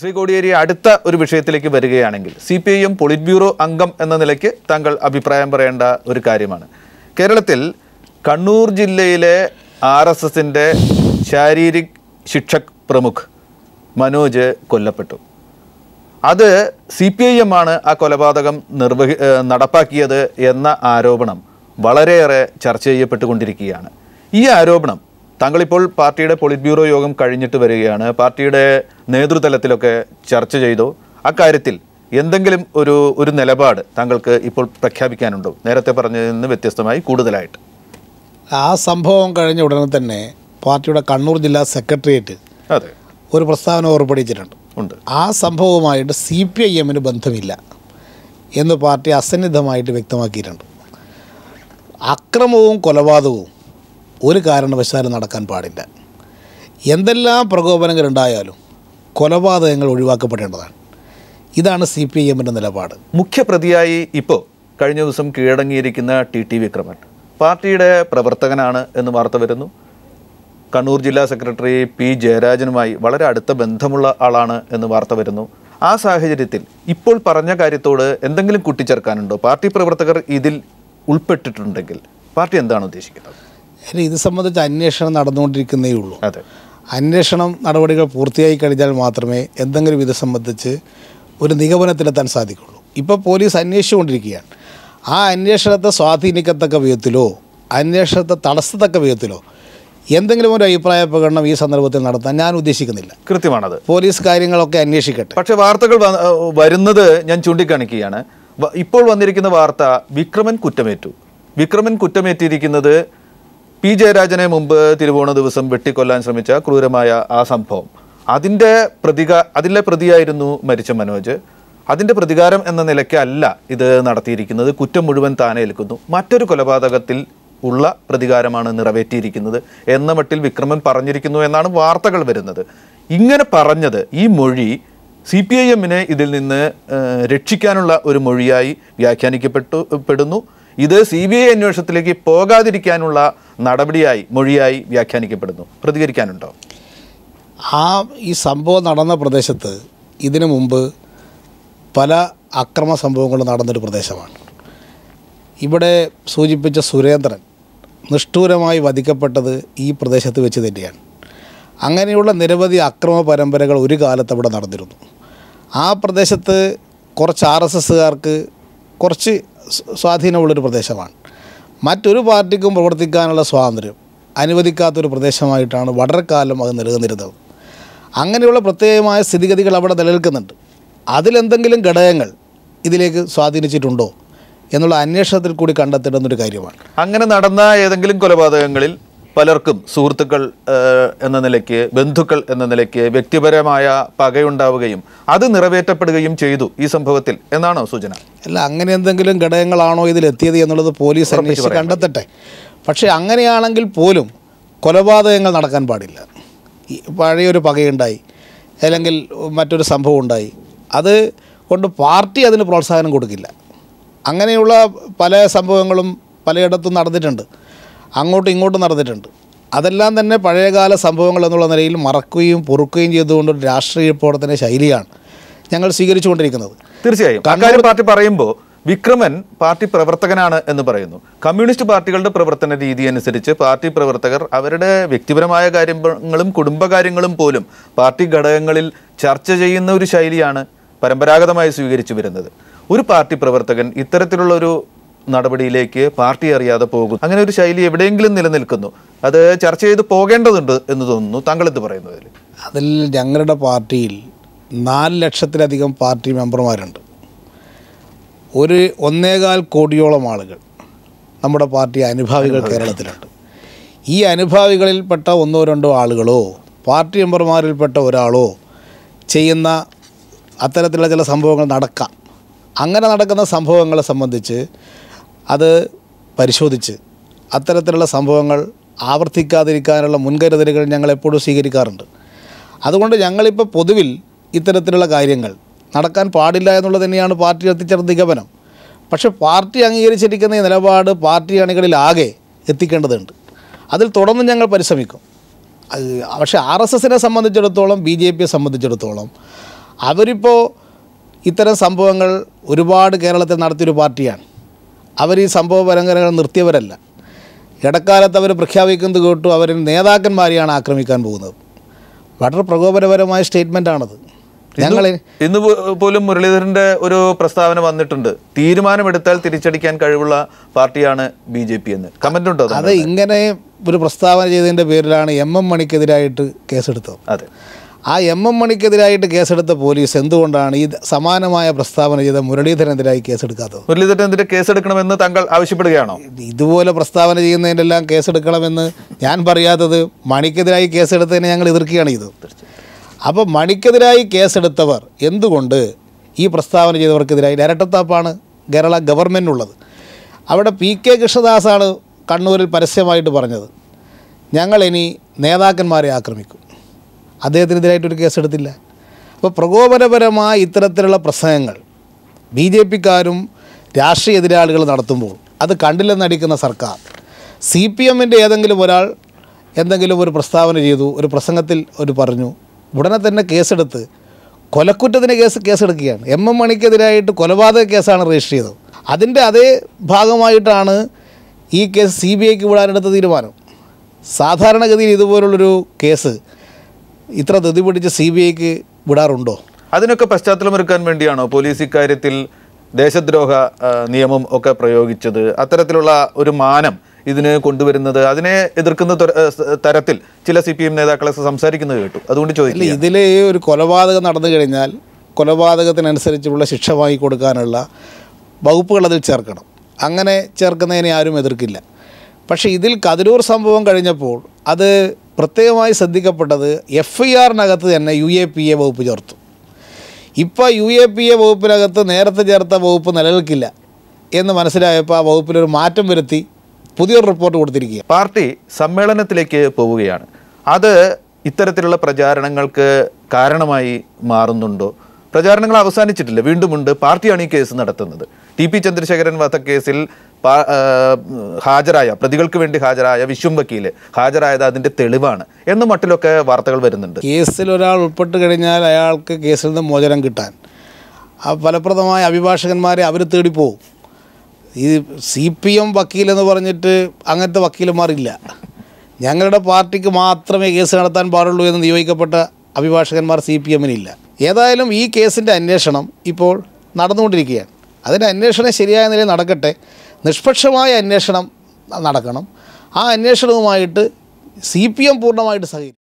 ശ്രീ കോടിയേരി അടുത്ത ഒരു വിഷയത്തിലേക്ക് വരികയാണെങ്കിൽ C P I M politburo അംഗം എന്ന നിലയ്ക്ക് താങ്കൾ അഭിപ്രായം പറയേണ്ട ഒരു കാര്യമാണ് കേരളത്തിൽ കണ്ണൂർ ജില്ലയിലെ ആർ എസ് എസിൻ്റെ ശാരീരിക് ശിക്ഷക് പ്രമുഖ് മനോജ് കൊല്ലപ്പെട്ടു അത് സി പി ഐ എം ആണ് ആ കൊലപാതകം നിർവഹി നടപ്പാക്കിയത് എന്ന ആരോപണം വളരെയേറെ ചർച്ച ചെയ്യപ്പെട്ടുകൊണ്ടിരിക്കുകയാണ് ഈ ആരോപണം താങ്കളിപ്പോൾ പാർട്ടിയുടെ പോളിറ്റ് ബ്യൂറോ യോഗം കഴിഞ്ഞിട്ട് വരികയാണ് പാർട്ടിയുടെ നേതൃതലത്തിലൊക്കെ ചർച്ച ചെയ്തു അക്കാര്യത്തിൽ എന്തെങ്കിലും ഒരു ഒരു നിലപാട് താങ്കൾക്ക് ഇപ്പോൾ പ്രഖ്യാപിക്കാനുണ്ടോ നേരത്തെ പറഞ്ഞതിൽ നിന്ന് വ്യത്യസ്തമായി കൂടുതലായിട്ട് ആ സംഭവം കഴിഞ്ഞ ഉടനെ തന്നെ പാർട്ടിയുടെ കണ്ണൂർ ജില്ലാ സെക്രട്ടേറിയറ്റ് അതെ ഒരു പ്രസ്താവന ഉറപ്പടിച്ചിട്ടുണ്ട് ഉണ്ട് ആ സംഭവവുമായിട്ട് സി പി ഐ എമ്മിന് ബന്ധമില്ല എന്ന് പാർട്ടി അസന്നിധമായിട്ട് വ്യക്തമാക്കിയിട്ടുണ്ട് അക്രമവും കൊലപാതകവും ഒരു കാരണവശാലും നടക്കാൻ പാടില്ല എന്തെല്ലാം പ്രകോപനങ്ങളുണ്ടായാലും കൊലപാതകങ്ങൾ ഒഴിവാക്കപ്പെടേണ്ടതാണ് ഇതാണ് സി പി എമ്മിൻ്റെ നിലപാട് മുഖ്യപ്രതിയായി ഇപ്പോൾ കഴിഞ്ഞ ദിവസം കീഴടങ്ങിയിരിക്കുന്ന ടി ടി വിക്രമൻ പാർട്ടിയുടെ പ്രവർത്തകനാണ് എന്ന് വാർത്ത വരുന്നു കണ്ണൂർ ജില്ലാ സെക്രട്ടറി പി ജയരാജനുമായി വളരെ അടുത്ത ബന്ധമുള്ള ആളാണ് എന്ന് വാർത്ത വരുന്നു ആ സാഹചര്യത്തിൽ ഇപ്പോൾ പറഞ്ഞ കാര്യത്തോട് എന്തെങ്കിലും കൂട്ടിച്ചേർക്കാനുണ്ടോ പാർട്ടി പ്രവർത്തകർ ഇതിൽ ഉൾപ്പെട്ടിട്ടുണ്ടെങ്കിൽ പാർട്ടി എന്താണ് ഉദ്ദേശിക്കുന്നത് അല്ലെ ഇത് സംബന്ധിച്ച് അന്വേഷണം നടന്നുകൊണ്ടിരിക്കുന്നേ ഉള്ളൂ അതെ അന്വേഷണം നടപടികൾ പൂർത്തിയായി കഴിഞ്ഞാൽ മാത്രമേ എന്തെങ്കിലും ഇത് സംബന്ധിച്ച് ഒരു നിഗമനത്തിലെത്താൻ സാധിക്കുള്ളൂ ഇപ്പോൾ പോലീസ് അന്വേഷിച്ചുകൊണ്ടിരിക്കുകയാണ് ആ അന്വേഷണത്തെ സ്വാധീനിക്കത്തക്ക വിധത്തിലോ അന്വേഷണത്തെ തടസ്സത്തക്ക വിധത്തിലോ എന്തെങ്കിലും ഒരു അഭിപ്രായ പ്രകടനം ഈ സന്ദർഭത്തിൽ നടത്താൻ ഞാൻ ഉദ്ദേശിക്കുന്നില്ല കൃത്യമാണത് പോലീസ് കാര്യങ്ങളൊക്കെ അന്വേഷിക്കട്ടെ പക്ഷേ വാർത്തകൾ വരുന്നത് ഞാൻ ചൂണ്ടിക്കാണിക്കുകയാണ് ഇപ്പോൾ വന്നിരിക്കുന്ന വാർത്ത വിക്രമൻ കുറ്റമേറ്റു വിക്രമൻ കുറ്റമേറ്റിരിക്കുന്നത് പി ജയരാജനെ മുമ്പ് തിരുവോണ ദിവസം വെട്ടിക്കൊല്ലാൻ ശ്രമിച്ച ക്രൂരമായ ആ സംഭവം അതിൻ്റെ പ്രതിക അതിലെ പ്രതിയായിരുന്നു മരിച്ച മനോജ് അതിൻ്റെ പ്രതികാരം എന്ന നിലയ്ക്കല്ല ഇത് നടത്തിയിരിക്കുന്നത് കുറ്റം മുഴുവൻ താനേ ഏൽക്കുന്നു മറ്റൊരു കൊലപാതകത്തിൽ ഉള്ള പ്രതികാരമാണ് നിറവേറ്റിയിരിക്കുന്നത് എന്ന മട്ടിൽ വിക്രമൻ പറഞ്ഞിരിക്കുന്നു എന്നാണ് വാർത്തകൾ വരുന്നത് ഇങ്ങനെ പറഞ്ഞത് ഈ മൊഴി സി പി ഐ എമ്മിനെ ഇതിൽ നിന്ന് രക്ഷിക്കാനുള്ള ഒരു മൊഴിയായി വ്യാഖ്യാനിക്കപ്പെട്ടു പെടുന്നു ഇത് സി ബി ഐ അന്വേഷണത്തിലേക്ക് പോകാതിരിക്കാനുള്ള നടപടിയായി മൊഴിയായി വ്യാഖ്യാനിക്കപ്പെടുന്നു പ്രതികരിക്കാനുണ്ടോ ആ ഈ സംഭവം നടന്ന പ്രദേശത്ത് ഇതിനു മുമ്പ് പല അക്രമ സംഭവങ്ങൾ നടന്നൊരു പ്രദേശമാണ് ഇവിടെ സൂചിപ്പിച്ച സുരേന്ദ്രൻ നിഷ്ഠൂരമായി വധിക്കപ്പെട്ടത് ഈ പ്രദേശത്ത് വെച്ച് തന്നെയാണ് അങ്ങനെയുള്ള നിരവധി അക്രമ പരമ്പരകൾ ഒരു കാലത്ത് അവിടെ നടന്നിരുന്നു ആ പ്രദേശത്ത് കുറച്ച് ആർ എസ് എസ്സുകാർക്ക് കുറച്ച് സ്വാധീനമുള്ളൊരു പ്രദേശമാണ് മറ്റൊരു പാർട്ടിക്കും പ്രവർത്തിക്കാനുള്ള സ്വാതന്ത്ര്യം അനുവദിക്കാത്തൊരു പ്രദേശമായിട്ടാണ് വളരെക്കാലം അത് നിലനിന്നിരുന്നത് അങ്ങനെയുള്ള പ്രത്യേകമായ സ്ഥിതിഗതികൾ അവിടെ നിലനിൽക്കുന്നുണ്ട് അതിലെന്തെങ്കിലും ഘടകങ്ങൾ ഇതിലേക്ക് സ്വാധീനിച്ചിട്ടുണ്ടോ എന്നുള്ള അന്വേഷണത്തിൽ കൂടി കണ്ടെത്തേണ്ടുന്ന ഒരു കാര്യമാണ് അങ്ങനെ നടന്ന ഏതെങ്കിലും കൊലപാതകങ്ങളിൽ പലർക്കും സുഹൃത്തുക്കൾ എന്ന നിലയ്ക്ക് ബന്ധുക്കൾ എന്ന നിലയ്ക്ക് വ്യക്തിപരമായ പകയുണ്ടാവുകയും അത് നിറവേറ്റപ്പെടുകയും ചെയ്തു ഈ സംഭവത്തിൽ എന്നാണോ സൂചന അല്ല അങ്ങനെ എന്തെങ്കിലും ഘടകങ്ങളാണോ ഇതിലെത്തിയത് എന്നുള്ളത് പോലീസ് അന്വേഷിച്ച് കണ്ടെത്തട്ടെ പക്ഷേ അങ്ങനെയാണെങ്കിൽ പോലും കൊലപാതകങ്ങൾ നടക്കാൻ പാടില്ല പഴയൊരു പകയുണ്ടായി അല്ലെങ്കിൽ മറ്റൊരു സംഭവം ഉണ്ടായി അത് കൊണ്ട് പാർട്ടി അതിന് പ്രോത്സാഹനം കൊടുക്കില്ല അങ്ങനെയുള്ള പല സംഭവങ്ങളും പലയിടത്തും നടന്നിട്ടുണ്ട് അങ്ങോട്ടും ഇങ്ങോട്ടും നടന്നിട്ടുണ്ട് അതെല്ലാം തന്നെ പഴയകാല സംഭവങ്ങൾ എന്നുള്ള നിലയിൽ മറക്കുകയും പൊറുക്കുകയും ചെയ്തുകൊണ്ട് രാഷ്ട്രീയ പ്രവർത്തന ശൈലിയാണ് ഞങ്ങൾ സ്വീകരിച്ചുകൊണ്ടിരിക്കുന്നത് തീർച്ചയായും കണ്ണൂർ പാർട്ടി പറയുമ്പോൾ വിക്രമൻ പാർട്ടി പ്രവർത്തകനാണ് എന്ന് പറയുന്നു കമ്മ്യൂണിസ്റ്റ് പാർട്ടികളുടെ പ്രവർത്തന രീതി അനുസരിച്ച് പാർട്ടി പ്രവർത്തകർ അവരുടെ വ്യക്തിപരമായ കാര്യങ്ങളും കുടുംബകാര്യങ്ങളും പോലും പാർട്ടി ഘടകങ്ങളിൽ ചർച്ച ചെയ്യുന്ന ഒരു ശൈലിയാണ് പരമ്പരാഗതമായി സ്വീകരിച്ചു വരുന്നത് ഒരു പാർട്ടി പ്രവർത്തകൻ ഇത്തരത്തിലുള്ള ഒരു നടപടിയിലേക്ക് പാർട്ടി അറിയാതെ പോകും അങ്ങനെ ഒരു ശൈലി എവിടെയെങ്കിലും നിലനിൽക്കുന്നു അത് ചർച്ച ചെയ്ത് പോകേണ്ടതുണ്ട് എന്ന് തോന്നുന്നു താങ്കൾ ഇത് പറയുന്നതിൽ അതിൽ ഞങ്ങളുടെ പാർട്ടിയിൽ നാല് ലക്ഷത്തിലധികം പാർട്ടി മെമ്പർമാരുണ്ട് ഒരു ഒന്നേകാൽ കോടിയോളം ആളുകൾ നമ്മുടെ പാർട്ടി അനുഭാവികൾ കേരളത്തിലുണ്ട് ഈ അനുഭാവികളിൽപ്പെട്ട ഒന്നോ രണ്ടോ ആളുകളോ പാർട്ടി മെമ്പർമാരിൽപ്പെട്ട ഒരാളോ ചെയ്യുന്ന അത്തരത്തിലുള്ള ചില സംഭവങ്ങൾ നടക്കാം അങ്ങനെ നടക്കുന്ന സംഭവങ്ങളെ സംബന്ധിച്ച് അത് പരിശോധിച്ച് അത്തരത്തിലുള്ള സംഭവങ്ങൾ ആവർത്തിക്കാതിരിക്കാനുള്ള മുൻകരുതലുകൾ ഞങ്ങൾ എപ്പോഴും സ്വീകരിക്കാറുണ്ട് അതുകൊണ്ട് ഞങ്ങളിപ്പോൾ പൊതുവിൽ ഇത്തരത്തിലുള്ള കാര്യങ്ങൾ നടക്കാൻ പാടില്ല എന്നുള്ളത് തന്നെയാണ് പാർട്ടി എത്തിച്ച നിഗമനം പക്ഷേ പാർട്ടി അംഗീകരിച്ചിരിക്കുന്ന ഈ നിലപാട് പാർട്ടി അണികളിലാകെ എത്തിക്കേണ്ടതുണ്ട് അതിൽ തുടർന്ന് ഞങ്ങൾ പരിശ്രമിക്കും പക്ഷേ ആർ എസ് എസിനെ സംബന്ധിച്ചിടത്തോളം ബി ജെ പിയെ സംബന്ധിച്ചിടത്തോളം അവരിപ്പോൾ ഇത്തരം സംഭവങ്ങൾ ഒരുപാട് കേരളത്തിൽ നടത്തിയൊരു പാർട്ടിയാണ് അവർ ഈ സംഭവ പരങ്കരകൾ നിർത്തിയവരല്ല ഇടക്കാലത്ത് അവർ പ്രഖ്യാപിക്കുന്നത് കേട്ടു അവരുടെ നേതാക്കന്മാരെയാണ് ആക്രമിക്കാൻ പോകുന്നത് വളരെ പ്രകോപനപരമായ സ്റ്റേറ്റ്മെൻറ്റാണത് ഞങ്ങൾ ഇന്ന് പോലും മുരളീധരന്റെ ഒരു പ്രസ്താവന വന്നിട്ടുണ്ട് തീരുമാനമെടുത്താൽ തിരിച്ചടിക്കാൻ കഴിവുള്ള പാർട്ടിയാണ് ബി ജെ പി എന്ന് കമന്റ് ഉണ്ടോ അത് ഇങ്ങനെ ഒരു പ്രസ്താവന ചെയ്തതിന്റെ പേരിലാണ് എം എം മണിക്കെതിരായിട്ട് കേസെടുത്തത് അതെ ആ എം എം മണിക്കെതിരായിട്ട് കേസെടുത്ത പോലീസ് എന്തുകൊണ്ടാണ് ഈ സമാനമായ പ്രസ്താവന ചെയ്ത മുരളീധരനെതിരായി കേസെടുക്കാത്തത് മുരളീധരനെതിരെ കേസെടുക്കണമെന്ന് താങ്കൾ ആവശ്യപ്പെടുകയാണോ ഇതുപോലെ പ്രസ്താവന എല്ലാം കേസെടുക്കണമെന്ന് ഞാൻ പറയാത്തത് മണിക്കെതിരായി കേസെടുത്തതിനെ ഞങ്ങൾ എതിർക്കുകയാണ് ചെയ്തത് അപ്പോൾ മണിക്കെതിരായി കേസെടുത്തവർ എന്തുകൊണ്ട് ഈ പ്രസ്താവന ചെയ്തവർക്കെതിരായി ഇരട്ടത്താപ്പാണ് കേരള ഉള്ളത് അവിടെ പി കെ കൃഷ്ണദാസാണ് കണ്ണൂരിൽ പരസ്യമായിട്ട് പറഞ്ഞത് ഞങ്ങൾ ഇനി നേതാക്കന്മാരെ ആക്രമിക്കും അദ്ദേഹത്തിനെതിരായിട്ടൊരു കേസെടുത്തില്ല അപ്പോൾ പ്രകോപനപരമായ ഇത്തരത്തിലുള്ള പ്രസംഗങ്ങൾ ബി ജെ പിക്കാരും രാഷ്ട്രീയ എതിരാളികൾ നടത്തുമ്പോൾ അത് കണ്ടില്ലെന്നടിക്കുന്ന സർക്കാർ സി പി എമ്മിൻ്റെ ഏതെങ്കിലും ഒരാൾ എന്തെങ്കിലും ഒരു പ്രസ്താവന ചെയ്തു ഒരു പ്രസംഗത്തിൽ ഒരു പറഞ്ഞു ഉടനെ തന്നെ കേസെടുത്ത് കൊലക്കുറ്റത്തിന് കേസ് കേസെടുക്കുകയാണ് എം എം മണിക്കെതിരായിട്ട് കൊലപാതക കേസാണ് രജിസ്റ്റർ ചെയ്തത് അതിൻ്റെ അതേ ഭാഗമായിട്ടാണ് ഈ കേസ് സി ബി ഐക്ക് വിടാനെടുത്ത തീരുമാനം സാധാരണഗതിയിൽ ഇതുപോലുള്ളൊരു കേസ് ഇത്ര ധൃതി പിടിച്ച് സി ബി ഐക്ക് വിടാറുണ്ടോ അതിനൊക്കെ പശ്ചാത്തലമൊരുക്കാൻ വേണ്ടിയാണോ പോലീസ് ഇക്കാര്യത്തിൽ ദേശദ്രോഹ നിയമം ഒക്കെ പ്രയോഗിച്ചത് അത്തരത്തിലുള്ള ഒരു മാനം ഇതിന് കൊണ്ടുവരുന്നത് അതിനെ എതിർക്കുന്ന തരത്തിൽ ചില സി പി എം നേതാക്കളെ സംസാരിക്കുന്നത് കേട്ടു അതുകൊണ്ട് ചോദിക്കില്ല ഇതിലെ ഒരു കൊലപാതകം നടന്നു കഴിഞ്ഞാൽ കൊലപാതകത്തിനനുസരിച്ചുള്ള ശിക്ഷ വാങ്ങിക്കൊടുക്കാനുള്ള വകുപ്പുകൾ അതിൽ ചേർക്കണം അങ്ങനെ ചേർക്കുന്നതിനെ ആരും എതിർക്കില്ല പക്ഷേ ഇതിൽ കതിരൂർ സംഭവം കഴിഞ്ഞപ്പോൾ അത് പ്രത്യേകമായി ശ്രദ്ധിക്കപ്പെട്ടത് എഫ് ഐ ആറിനകത്ത് തന്നെ യു എ പി എ വകുപ്പ് ചേർത്തു ഇപ്പോൾ യു എ പി എ വകുപ്പിനകത്ത് നേരത്തെ ചേർത്ത വകുപ്പ് നിലനിൽക്കില്ല എന്ന് മനസ്സിലായപ്പോൾ ആ വകുപ്പിലൊരു മാറ്റം വരുത്തി പുതിയൊരു റിപ്പോർട്ട് കൊടുത്തിരിക്കുക പാർട്ടി സമ്മേളനത്തിലേക്ക് പോവുകയാണ് അത് ഇത്തരത്തിലുള്ള പ്രചാരണങ്ങൾക്ക് കാരണമായി മാറുന്നുണ്ടോ പ്രചാരണങ്ങൾ അവസാനിച്ചിട്ടില്ല വീണ്ടുമുണ്ട് പാർട്ടിയാണ് ഈ കേസ് നടത്തുന്നത് ടി പി ചന്ദ്രശേഖരൻ വധക്കേസിൽ ഹാജരായ പ്രതികൾക്ക് വേണ്ടി ഹാജരായ വിശ്വം വക്കീല് ഹാജരായത് അതിൻ്റെ തെളിവാണ് എന്ന മട്ടിലൊക്കെ വാർത്തകൾ വരുന്നുണ്ട് കേസിൽ ഒരാൾ ഉൾപ്പെട്ട് കഴിഞ്ഞാൽ അയാൾക്ക് കേസിൽ നിന്ന് മോചനം കിട്ടാൻ ആ ഫലപ്രദമായ അഭിഭാഷകന്മാരെ അവർ തേടിപ്പോവും ഈ സി പി എം വക്കീലെന്ന് പറഞ്ഞിട്ട് അങ്ങനത്തെ വക്കീലന്മാരില്ല ഞങ്ങളുടെ പാർട്ടിക്ക് മാത്രമേ കേസ് നടത്താൻ പാടുള്ളൂ എന്ന് നിയോഗിക്കപ്പെട്ട അഭിഭാഷകന്മാർ സി പി എമ്മിനില്ല ഏതായാലും ഈ കേസിൻ്റെ അന്വേഷണം ഇപ്പോൾ നടന്നുകൊണ്ടിരിക്കുകയാണ് അതിൻ്റെ അന്വേഷണം ശരിയായ നിലയിൽ നടക്കട്ടെ നിഷ്പക്ഷമായ അന്വേഷണം നടക്കണം ആ അന്വേഷണവുമായിട്ട് സി പി എം പൂർണ്ണമായിട്ട് സഹകരിക്കും